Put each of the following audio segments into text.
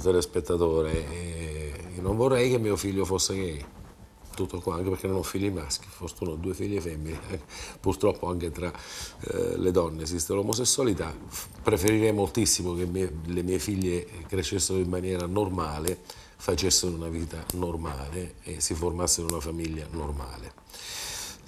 telespettatore e eh, non vorrei che mio figlio fosse gay tutto qua, anche perché non ho figli maschi, fortuna ho due figlie femmine, purtroppo anche tra eh, le donne esiste l'omosessualità, preferirei moltissimo che mie, le mie figlie crescessero in maniera normale, facessero una vita normale e si formassero una famiglia normale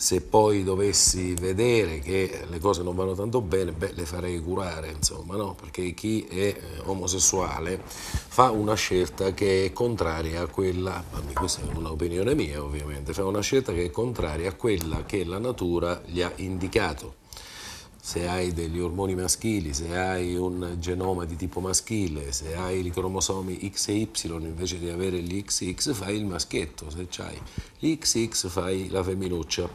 se poi dovessi vedere che le cose non vanno tanto bene, beh, le farei curare, insomma, no? perché chi è eh, omosessuale fa una scelta che è contraria a quella, questa è un'opinione mia ovviamente, fa una scelta che è contraria a quella che la natura gli ha indicato se hai degli ormoni maschili, se hai un genoma di tipo maschile, se hai i cromosomi X e Y invece di avere gli XX fai il maschietto, se hai gli XX fai la femminuccia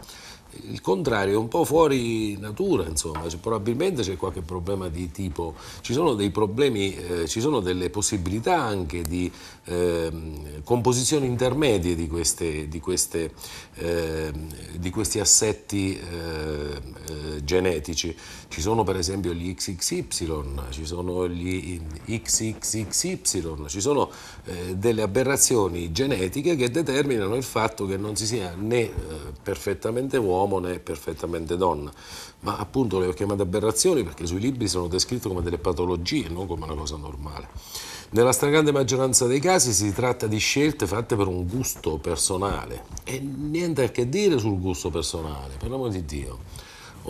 il contrario è un po' fuori natura, insomma, cioè, probabilmente c'è qualche problema di tipo, ci sono dei problemi, eh, ci sono delle possibilità anche di eh, composizioni intermedie di, queste, di, queste, eh, di questi assetti eh, eh, genetici, ci sono per esempio gli XXY, ci sono gli XXXY, ci sono eh, delle aberrazioni genetiche che determinano il fatto che non si sia né perfettamente uomo uomo né perfettamente donna, ma appunto le ho chiamate aberrazioni perché sui libri sono descritte come delle patologie, non come una cosa normale. Nella stragrande maggioranza dei casi si tratta di scelte fatte per un gusto personale e niente a che dire sul gusto personale, per l'amor di Dio.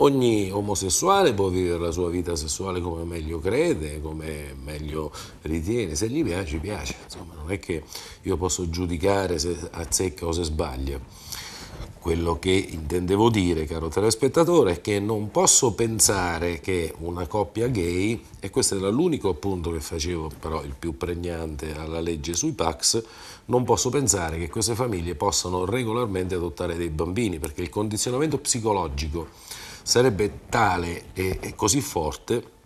Ogni omosessuale può vivere la sua vita sessuale come meglio crede, come meglio ritiene, se gli piace, piace, insomma non è che io posso giudicare se azzecca o se sbaglia. Quello che intendevo dire, caro telespettatore, è che non posso pensare che una coppia gay, e questo era l'unico appunto che facevo però il più pregnante alla legge sui PAX, non posso pensare che queste famiglie possano regolarmente adottare dei bambini, perché il condizionamento psicologico sarebbe tale e così forte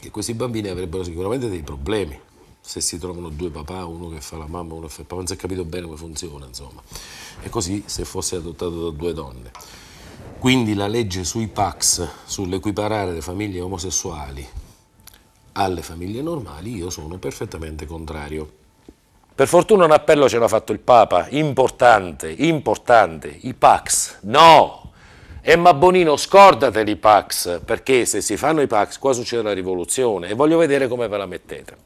che questi bambini avrebbero sicuramente dei problemi se si trovano due papà, uno che fa la mamma, uno che fa il papà, non si è capito bene come funziona, insomma. E così se fosse adottato da due donne. Quindi la legge sui PAX, sull'equiparare le famiglie omosessuali alle famiglie normali, io sono perfettamente contrario. Per fortuna un appello ce l'ha fatto il Papa, importante, importante, i Pax, no! Emma Bonino, scordateli i Pax, perché se si fanno i Pax qua succede la rivoluzione e voglio vedere come ve la mettete.